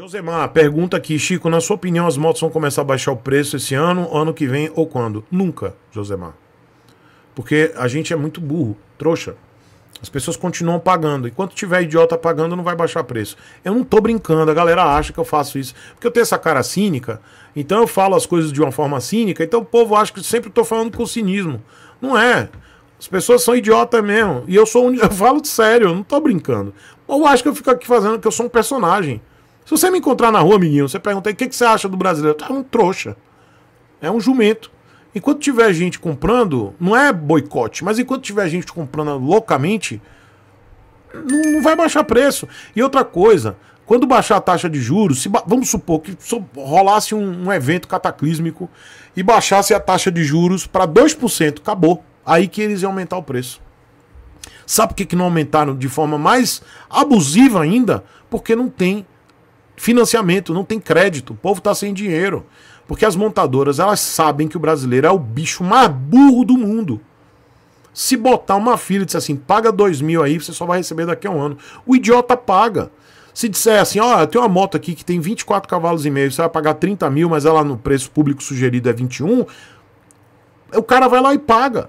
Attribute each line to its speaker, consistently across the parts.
Speaker 1: Josemar, pergunta aqui, Chico, na sua opinião, as motos vão começar a baixar o preço esse ano, ano que vem ou quando? Nunca, Josemar. Porque a gente é muito burro, trouxa. As pessoas continuam pagando. Enquanto tiver idiota pagando, não vai baixar preço. Eu não tô brincando, a galera acha que eu faço isso. Porque eu tenho essa cara cínica, então eu falo as coisas de uma forma cínica, então o povo acha que sempre tô falando com cinismo. Não é. As pessoas são idiotas mesmo. E eu sou eu falo sério, eu não tô brincando. Ou acho que eu fico aqui fazendo que eu sou um personagem. Se você me encontrar na rua, amiguinho, você perguntar o que, que você acha do brasileiro, é um trouxa. É um jumento. Enquanto tiver gente comprando, não é boicote, mas enquanto tiver gente comprando loucamente, não, não vai baixar preço. E outra coisa, quando baixar a taxa de juros, vamos supor que rolasse um, um, evento cataclísmico e baixasse a taxa de juros para 2%, acabou. Aí que eles iam aumentar o preço. Sabe por que, que não aumentaram de forma mais abusiva ainda? Porque não tem financiamento, não tem crédito, o povo está sem dinheiro. Porque as montadoras, elas sabem que o brasileiro é o bicho mais burro do mundo. Se botar uma filha e disser assim, paga dois mil aí, você só vai receber daqui a um ano. O idiota paga. Se disser assim, ó, oh, eu tenho uma moto aqui que tem 24 cavalos e meio, você vai pagar 30 mil, mas ela no preço público sugerido é 21, o cara vai lá e paga.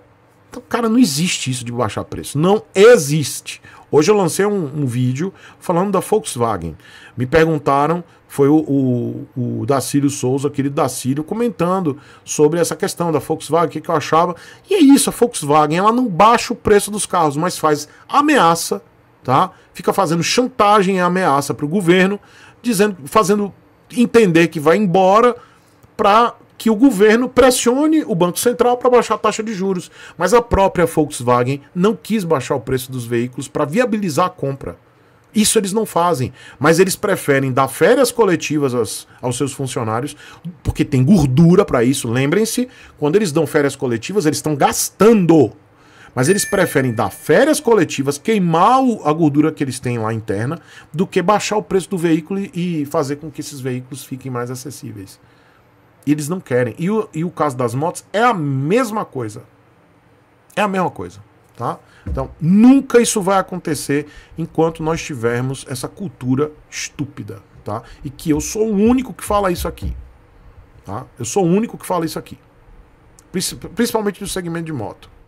Speaker 1: Então, cara, não existe isso de baixar preço. Não existe. Hoje eu lancei um, um vídeo falando da Volkswagen. Me perguntaram, foi o, o, o Dacílio Souza, querido Dacílio, comentando sobre essa questão da Volkswagen, o que, que eu achava. E é isso, a Volkswagen, ela não baixa o preço dos carros, mas faz ameaça, tá? Fica fazendo chantagem e ameaça para o governo, dizendo, fazendo entender que vai embora para que o governo pressione o Banco Central para baixar a taxa de juros. Mas a própria Volkswagen não quis baixar o preço dos veículos para viabilizar a compra. Isso eles não fazem, mas eles preferem dar férias coletivas aos, aos seus funcionários, porque tem gordura para isso. Lembrem-se, quando eles dão férias coletivas, eles estão gastando. Mas eles preferem dar férias coletivas, queimar a gordura que eles têm lá interna, do que baixar o preço do veículo e fazer com que esses veículos fiquem mais acessíveis. E eles não querem. E o, e o caso das motos é a mesma coisa. É a mesma coisa. Tá? Então, nunca isso vai acontecer enquanto nós tivermos essa cultura estúpida. Tá? E que eu sou o único que fala isso aqui. Tá? Eu sou o único que fala isso aqui. Principalmente no segmento de moto.